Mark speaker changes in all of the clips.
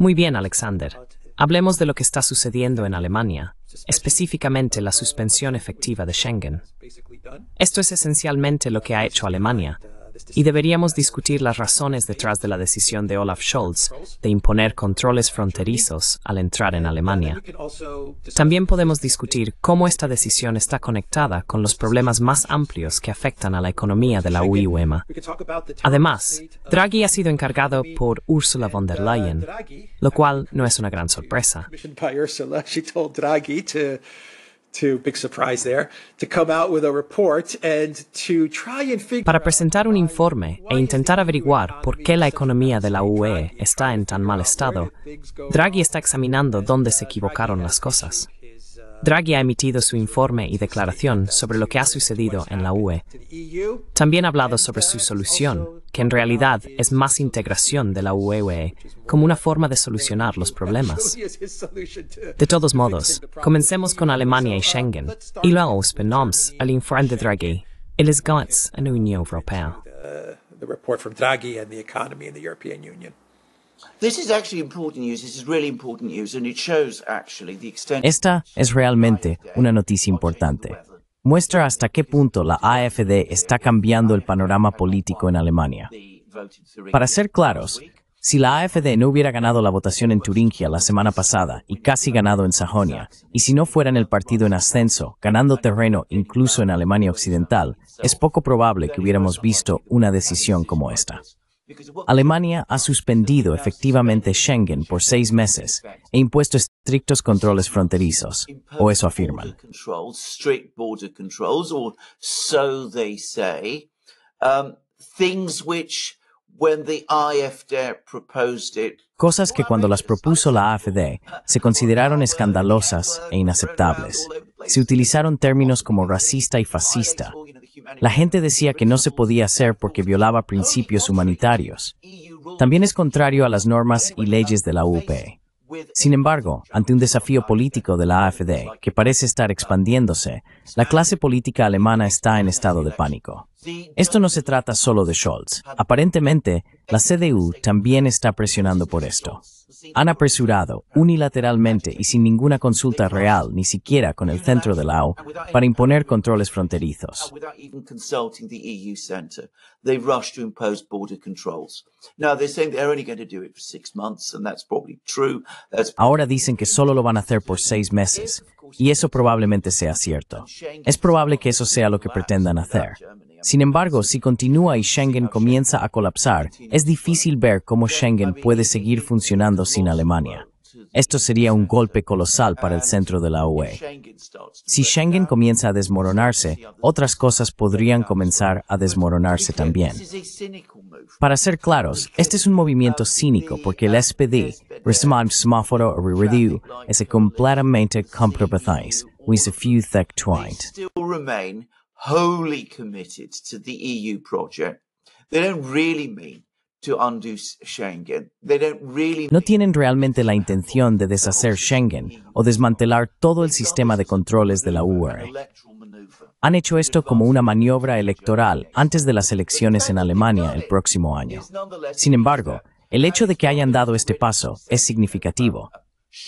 Speaker 1: Muy
Speaker 2: bien, Alexander. Hablemos de lo que está sucediendo en Alemania, específicamente la suspensión efectiva de Schengen. Esto es esencialmente lo que ha hecho Alemania, y deberíamos discutir las razones detrás de la decisión de Olaf Scholz de imponer controles fronterizos al entrar en Alemania. También podemos discutir cómo esta decisión está conectada con los problemas más amplios que afectan a la economía de la UE. Además, Draghi ha sido encargado por Ursula von der Leyen, lo cual no es una gran sorpresa. Para presentar un informe e intentar averiguar por qué la economía de la UE está en tan mal estado, Draghi está examinando dónde se equivocaron las cosas. Draghi ha emitido su informe y declaración sobre lo que ha sucedido en la UE. También ha hablado sobre su solución, que en realidad es más integración de la UE e, como una forma de solucionar los problemas. De todos modos, comencemos con Alemania y Schengen, y luego esperamos al informe de Draghi el las en la Unión Europea.
Speaker 3: Eh,
Speaker 4: esta es realmente una noticia importante. Muestra hasta qué punto la AFD está cambiando el panorama político en Alemania. Para ser claros, si la AFD no hubiera ganado la votación en Turingia la semana pasada y casi ganado en Sajonia, y si no fueran el partido en ascenso, ganando terreno incluso en Alemania Occidental, es poco probable que hubiéramos visto una decisión como esta. Alemania ha suspendido efectivamente Schengen por seis meses e impuesto estrictos controles fronterizos, o eso afirman. Cosas que cuando las propuso la AFD se consideraron escandalosas e inaceptables. Se utilizaron términos como racista y fascista, la gente decía que no se podía hacer porque violaba principios humanitarios. También es contrario a las normas y leyes de la UP. Sin embargo, ante un desafío político de la AFD, que parece estar expandiéndose, la clase política alemana está en estado de pánico. Esto no se trata solo de Scholz. Aparentemente, la CDU también está presionando por esto. Han apresurado, unilateralmente y sin ninguna consulta real, ni siquiera con el centro de la para imponer controles fronterizos. E Ahora dicen que solo lo van a hacer por seis meses, y eso probablemente sea cierto. Es probable que eso sea lo que pretendan hacer. Sin embargo, si continúa y Schengen comienza a colapsar, es difícil ver cómo Schengen puede seguir funcionando sin Alemania. Esto sería un golpe colosal para el centro de la UE. Si Schengen comienza a desmoronarse, otras cosas podrían comenzar a desmoronarse también. Para ser claros, este es un movimiento cínico porque el SPD, re Review, es completamente comprometida, with a few thick twined. No tienen realmente la intención de deshacer Schengen e o desmantelar todo el sistema de controles de la UE. Han hecho esto como una maniobra electoral antes de las elecciones en Alemania el próximo año. Sin embargo, el hecho de que hayan dado este paso es significativo,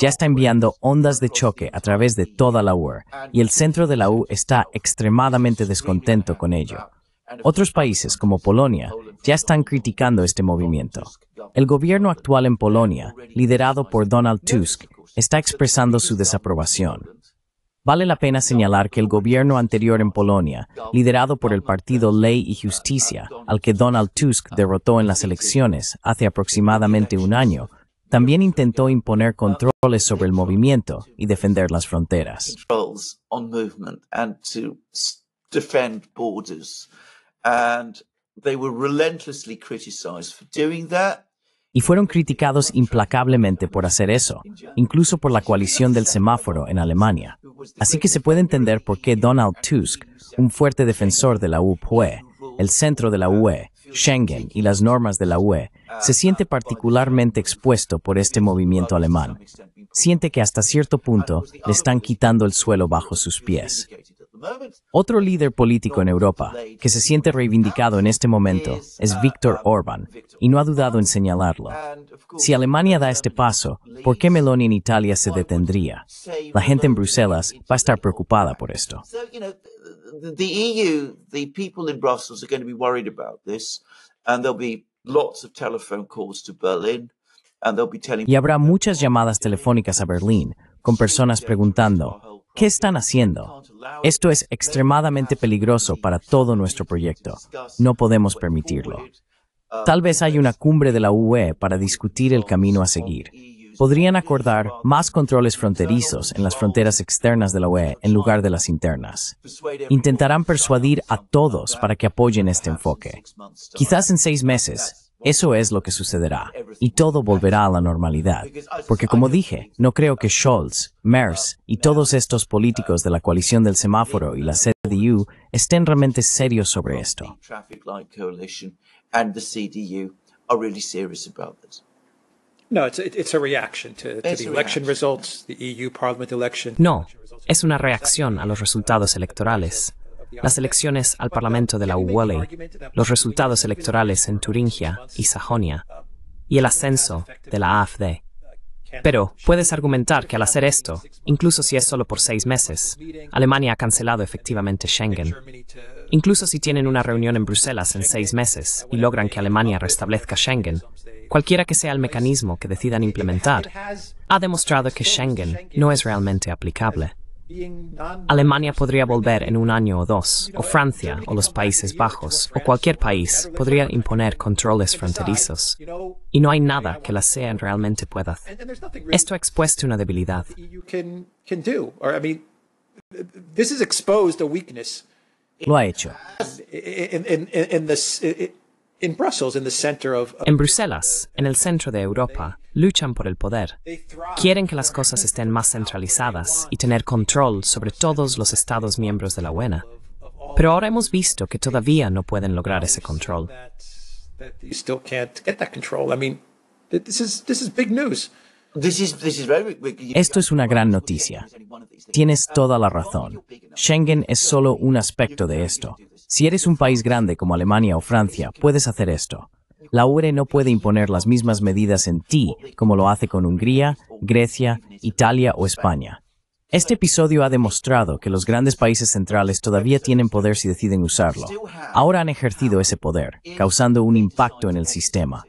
Speaker 4: ya está enviando ondas de choque a través de toda la UR e y el centro de la U está extremadamente descontento con ello. Otros países, como Polonia, ya están criticando este movimiento. El gobierno actual en Polonia, liderado por Donald Tusk, está expresando su desaprobación. Vale la pena señalar que el gobierno anterior en Polonia, liderado por el partido Ley y Justicia, al que Donald Tusk derrotó en las elecciones hace aproximadamente un año, también intentó imponer controles sobre el movimiento y defender las fronteras. Y fueron criticados implacablemente por hacer eso, incluso por la coalición del semáforo en Alemania. Así que se puede entender por qué Donald Tusk, un fuerte defensor de la UPUE, el centro de la UE, Schengen y las normas de la UE, se siente particularmente expuesto por este movimiento alemán. Siente que hasta cierto punto le están quitando el suelo bajo sus pies. Otro líder político en Europa que se siente reivindicado en este momento es Viktor Orban, y no ha dudado en señalarlo. Si Alemania da este paso, ¿por qué Meloni en Italia se detendría? La gente en Bruselas va a estar preocupada por esto.
Speaker 3: The EU, e the people in Brussels are going to be worried about y habrá
Speaker 4: muchas llamadas telefónicas a Berlín con personas preguntando, ¿qué están haciendo? Esto es extremadamente peligroso para todo nuestro proyecto. No podemos permitirlo. Uh, Tal vez hay una cumbre de la UE para discutir el camino a seguir podrían acordar más controles fronterizos en las fronteras externas de la UE en lugar de las internas. Intentarán persuadir a todos para que apoyen este enfoque. Quizás en seis meses, eso es lo que sucederá y todo volverá a la normalidad. Porque como dije, no creo que Scholz, Merz y todos estos políticos de la coalición del semáforo y la CDU estén realmente serios sobre esto.
Speaker 3: No,
Speaker 2: es una reacción a los resultados electorales. Las elecciones al Parlamento de la UOLE, los resultados electorales en Turingia y Sajonia, y el ascenso de la AFD. Pero puedes argumentar que al hacer esto, incluso si es solo por seis meses, Alemania ha cancelado efectivamente Schengen. Incluso si tienen una reunión en Bruselas en seis meses y logran que Alemania restablezca Schengen, Cualquiera que sea el mecanismo que decidan implementar, ha demostrado que Schengen no es realmente aplicable. Alemania podría volver en un año o dos, o Francia, o los Países Bajos, o cualquier país podría imponer controles fronterizos. Y no hay nada que la sean realmente pueda Esto ha expuesto una debilidad. Lo ha hecho.
Speaker 1: En
Speaker 2: Bruselas, en el centro de Europa, luchan por el poder. Quieren que las cosas estén más centralizadas y tener control sobre todos los Estados miembros de la UENA. Pero ahora hemos visto que todavía no pueden lograr ese control.
Speaker 4: Esto es una gran noticia. Tienes toda la razón. Schengen es solo un aspecto de esto. Si eres un país grande como Alemania o Francia, puedes hacer esto. La UE no puede imponer las mismas medidas en ti como lo hace con Hungría, Grecia, Italia o España. Este episodio ha demostrado que los grandes países centrales todavía tienen poder si deciden usarlo. Ahora han ejercido ese poder, causando un impacto en el sistema.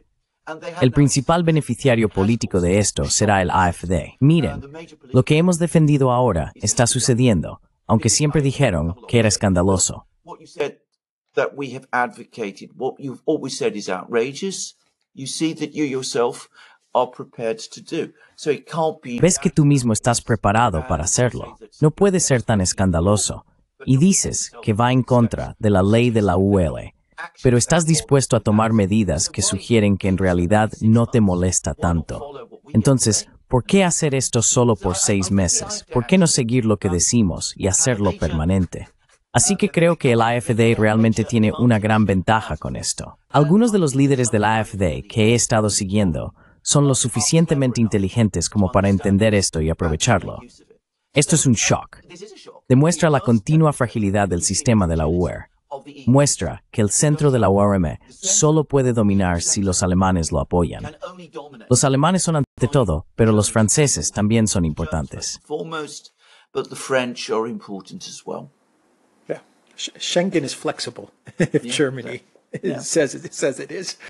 Speaker 4: El principal beneficiario político de esto será el AFD. Miren, lo que hemos defendido ahora está sucediendo, aunque siempre dijeron que era escandaloso. Ves que tú mismo estás preparado para hacerlo. No puede ser tan escandaloso. Y dices que va en contra de la ley de la UL, e. pero estás dispuesto a tomar medidas que sugieren que en realidad no te molesta tanto. Entonces, ¿Por qué hacer esto solo por seis meses? ¿Por qué no seguir lo que decimos y hacerlo permanente? Así que creo que el AFD realmente tiene una gran ventaja con esto. Algunos de los líderes del AFD que he estado siguiendo son lo suficientemente inteligentes como para entender esto y aprovecharlo. Esto es un shock. Demuestra la continua fragilidad del sistema de la UER. Muestra que el centro de la URM e e solo puede dominar si los alemanes lo apoyan. Los alemanes son ante todo, pero los franceses también son importantes.
Speaker 3: Schengen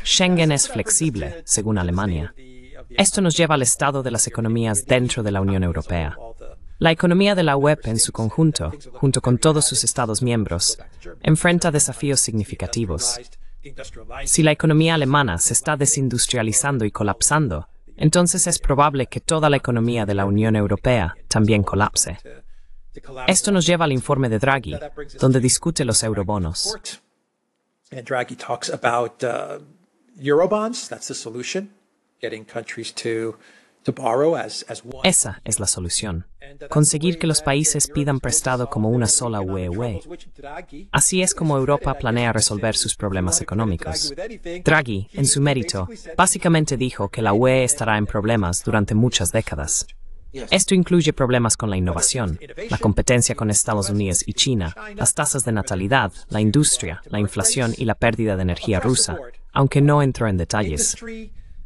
Speaker 2: Schengen es flexible, según Alemania. Esto nos lleva al estado de las economías dentro de la Unión Europea. La economía de la UE en su conjunto, junto con todos sus Estados miembros, enfrenta desafíos significativos. Si la economía alemana se está desindustrializando y colapsando, entonces es probable que toda la economía de la Unión Europea también colapse. Esto nos lleva al informe de Draghi, donde discute los eurobonos. esa es la solución. Uh, Conseguir que los países pidan prestado como una sola UE. Así es como Europa planea resolver sus problemas económicos. Draghi, en su mérito, básicamente dijo que la UE estará en problemas durante muchas décadas. Esto incluye problemas con la innovación, la competencia con Estados Unidos y China, las tasas de natalidad, la industria, la inflación y la pérdida de energía rusa, aunque no entró en detalles.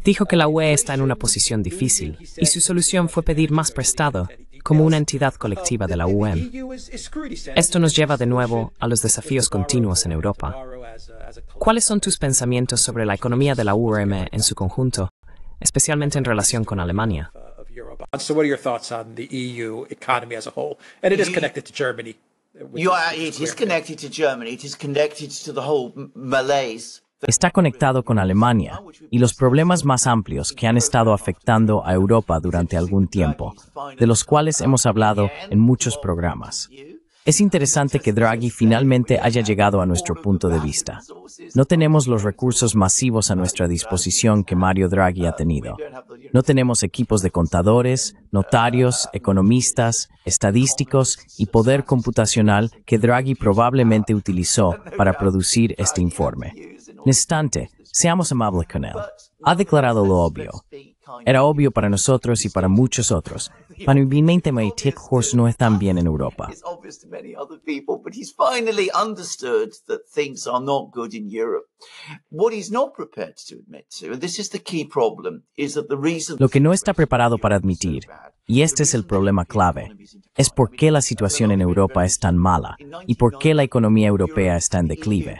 Speaker 2: Dijo que la UE está en una posición difícil y su solución fue pedir más prestado como una entidad colectiva de la UEM. Esto nos lleva de nuevo a los desafíos continuos en Europa. ¿Cuáles son tus pensamientos sobre la economía de la UEM en su conjunto, especialmente en relación con Alemania?
Speaker 3: ¿Qué son So, what are your thoughts on the EU economy as a whole? And it is e connected to Germany. You it is connected to Germany. It is connected to the whole malaise.
Speaker 4: Está conectado con Alemania y los problemas más amplios que han estado afectando a Europa durante algún tiempo, de los cuales hemos hablado en muchos programas. Es interesante que Draghi finalmente haya llegado a nuestro punto de vista. No tenemos los recursos masivos a nuestra disposición que Mario Draghi ha tenido. No tenemos equipos de contadores, notarios, economistas, estadísticos y poder computacional que Draghi probablemente utilizó para producir este informe. No obstante, seamos amables con él. Ha declarado lo obvio. Era obvio para nosotros y para muchos otros, Panurvin Maitik Horse no es tan bien en Europa. Lo que no está preparado para admitir, y este es el problema clave, es por qué la situación en Europa es tan mala y por qué la economía europea está en declive.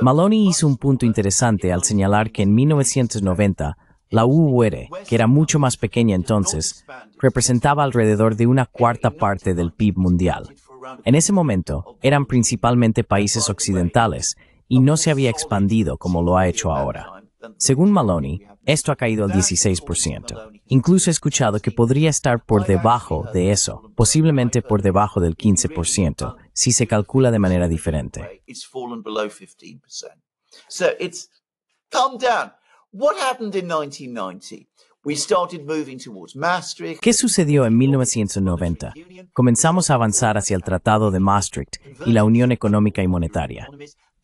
Speaker 4: Maloney hizo un punto interesante al señalar que en 1990 la UUR, que era mucho más pequeña entonces, representaba alrededor de una cuarta parte del PIB mundial. En ese momento eran principalmente países occidentales y no se había expandido como lo ha hecho ahora. Según Maloney, esto ha caído al 16%. Incluso he escuchado que podría estar por debajo de eso, posiblemente por debajo del 15%, si se calcula de manera diferente. ¿Qué sucedió en 1990? Comenzamos a avanzar hacia el Tratado de Maastricht y la Unión Económica y Monetaria.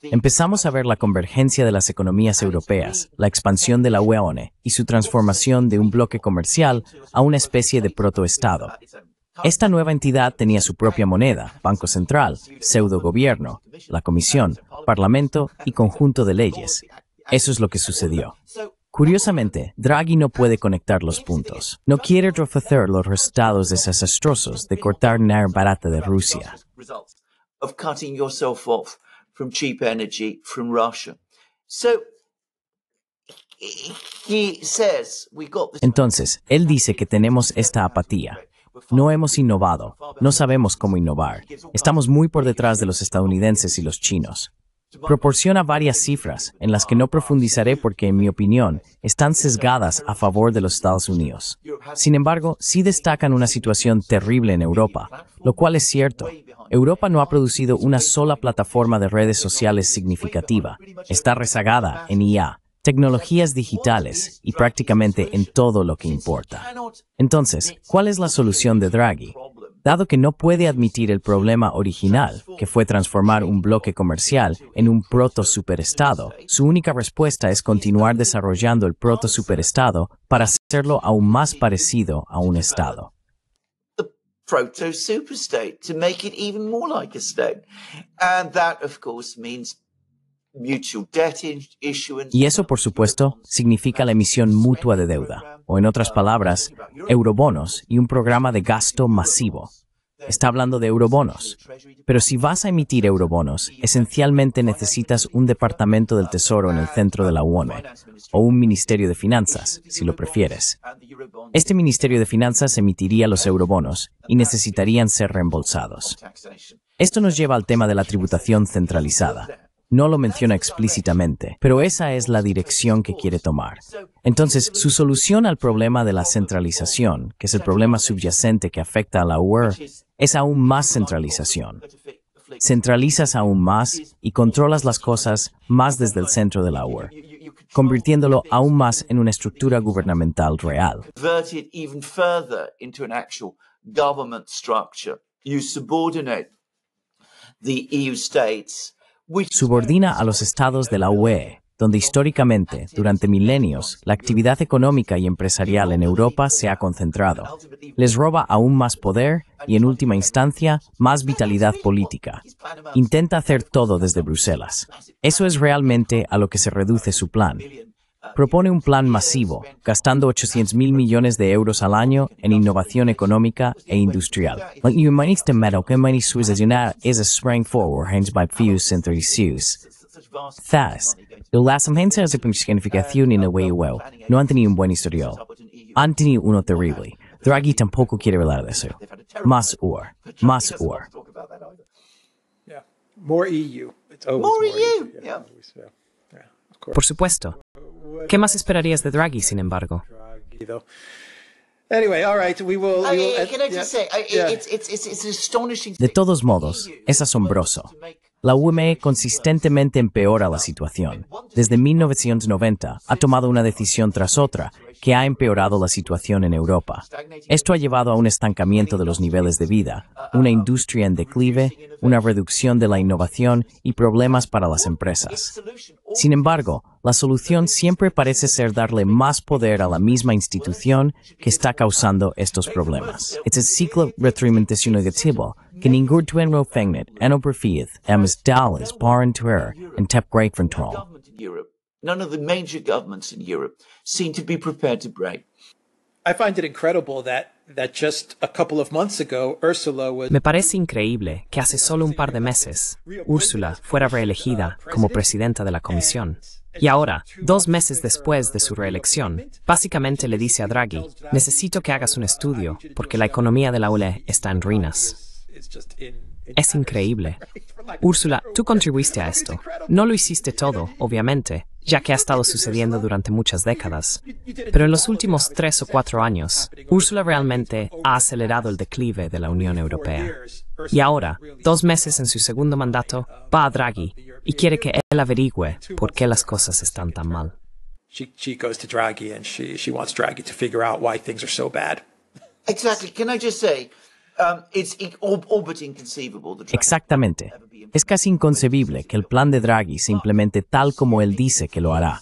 Speaker 4: Empezamos a ver la convergencia de las economías europeas, la expansión de la UEONE y su transformación de un bloque comercial a una especie de protoestado. Esta nueva entidad tenía su propia moneda, Banco Central, pseudo gobierno, la Comisión, Parlamento y conjunto de leyes. Eso es lo que sucedió. Curiosamente, Draghi no puede conectar los puntos. No quiere trofear los resultados desastrosos de cortar una barata de Rusia. Entonces, él dice que tenemos esta apatía. No hemos innovado, no sabemos cómo innovar. Estamos muy por detrás de los estadounidenses y los chinos. Proporciona varias cifras en las que no profundizaré porque, en mi opinión, están sesgadas a favor de los Estados Unidos. Sin embargo, sí destacan una situación terrible en Europa, lo cual es cierto. Europa no ha producido una sola plataforma de redes sociales significativa. Está rezagada en IA, tecnologías digitales y prácticamente en todo lo que importa. Entonces, ¿cuál es la solución de Draghi? dado que no puede admitir el problema original, que fue transformar un bloque comercial en un proto-superestado. Su única respuesta es continuar desarrollando el proto-superestado para hacerlo aún más parecido a un Estado. Y eso, por supuesto, significa la emisión mutua de deuda o en otras palabras, eurobonos y un programa de gasto masivo. Está hablando de eurobonos, pero si vas a emitir eurobonos, esencialmente necesitas un departamento del Tesoro en el centro de la UONE, o un Ministerio de Finanzas, si lo prefieres. Este Ministerio de Finanzas emitiría los eurobonos y necesitarían ser reembolsados. Esto nos lleva al tema de la tributación centralizada. No lo menciona explícitamente, pero esa es la dirección que quiere tomar. Entonces, su solución al problema de la centralización, que es el problema subyacente que afecta a la UER, es aún más centralización. Centralizas aún más y controlas las cosas más desde el centro de la UER, convirtiéndolo aún más en una estructura gubernamental real.
Speaker 3: You subordinate the EU states
Speaker 4: subordina a los estados de la UE, donde históricamente, durante milenios, la actividad económica y empresarial en Europa se ha concentrado. Les roba aún más poder y, en última instancia, más vitalidad política. Intenta hacer todo desde Bruselas. Eso es realmente a lo que se reduce su plan propone un plan masivo, gastando 800 mil millones de euros al año en innovación económica e industrial. Like je es un ook in mijn swizzerjonaar is spring forward, hands by la centrisius. Thus, significación in a way well. No han tenido un buen historial. Han tenido uno terrible. Draghi tampoco quiere hablar de eso. Más or. Más or. Más
Speaker 1: EU. Más EU.
Speaker 2: Por supuesto. ¿Qué más esperarías de Draghi, sin embargo? De todos modos, es
Speaker 4: asombroso. La UME consistentemente empeora la situación. Desde 1990 ha tomado una decisión tras otra que ha empeorado la situación en Europa. Esto ha llevado a un estancamiento de los niveles de vida, uh, uh, una uh, industria en declive, una reducción de la innovación y problemas para las empresas. Sin embargo, la solución siempre parece ser darle más poder a la misma institución que está causando estos problemas. Es un ciclo retroalimentación negativo que ningún tuenro fengnet tuer en tep great control.
Speaker 3: None of the major governments in Europe seem to be prepared to break. I find it incredible
Speaker 1: that Me
Speaker 2: parece increíble que hace solo un par de meses Ursula fuera reelegida como presidenta de la Comisión y ahora, dos meses después de su reelección, básicamente le dice a Draghi, necesito que hagas un estudio porque la economía de la ULE está en ruinas. Es increíble. Úrsula, tú contribuiste a esto. No lo hiciste todo, obviamente, ya que ha estado sucediendo durante muchas décadas. Pero en los últimos tres o cuatro años, Ursula realmente ha acelerado el declive de la Unión Europea. Y ahora, dos meses en su segundo mandato, va a Draghi y quiere que él averigüe por qué las cosas están tan mal.
Speaker 4: Exactamente. Es casi inconcebible que el plan de Draghi se implemente tal como él dice que lo hará.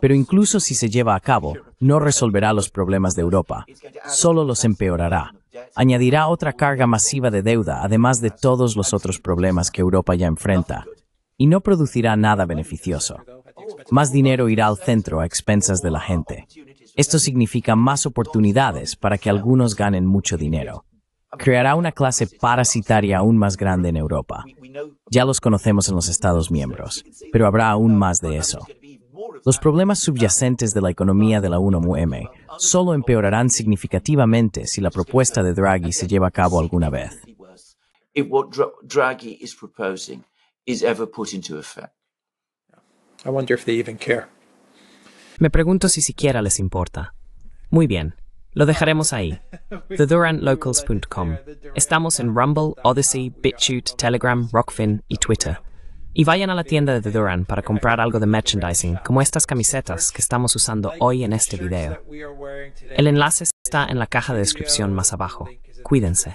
Speaker 4: Pero incluso si se lleva a cabo, no resolverá los problemas de Europa, solo los empeorará. Añadirá otra carga masiva de deuda, además de todos los otros problemas que Europa ya enfrenta, y no producirá nada beneficioso. Más dinero irá al centro a expensas de la gente. Esto significa más oportunidades para que algunos ganen mucho dinero creará una clase parasitaria aún más grande en Europa. Ya los conocemos en los Estados miembros, pero habrá aún más de eso. Los problemas subyacentes de la economía de la 1 solo empeorarán significativamente si la propuesta de Draghi se lleva a cabo alguna vez.
Speaker 2: Me pregunto si siquiera les importa. Muy bien. Lo dejaremos ahí. TheDurantLocals.com. Estamos en Rumble, Odyssey, BitChute, Telegram, Rockfin y Twitter. Y vayan a la tienda de The para comprar algo de merchandising, como estas camisetas que estamos usando hoy en este video. El enlace está en la caja de descripción más abajo. Cuídense.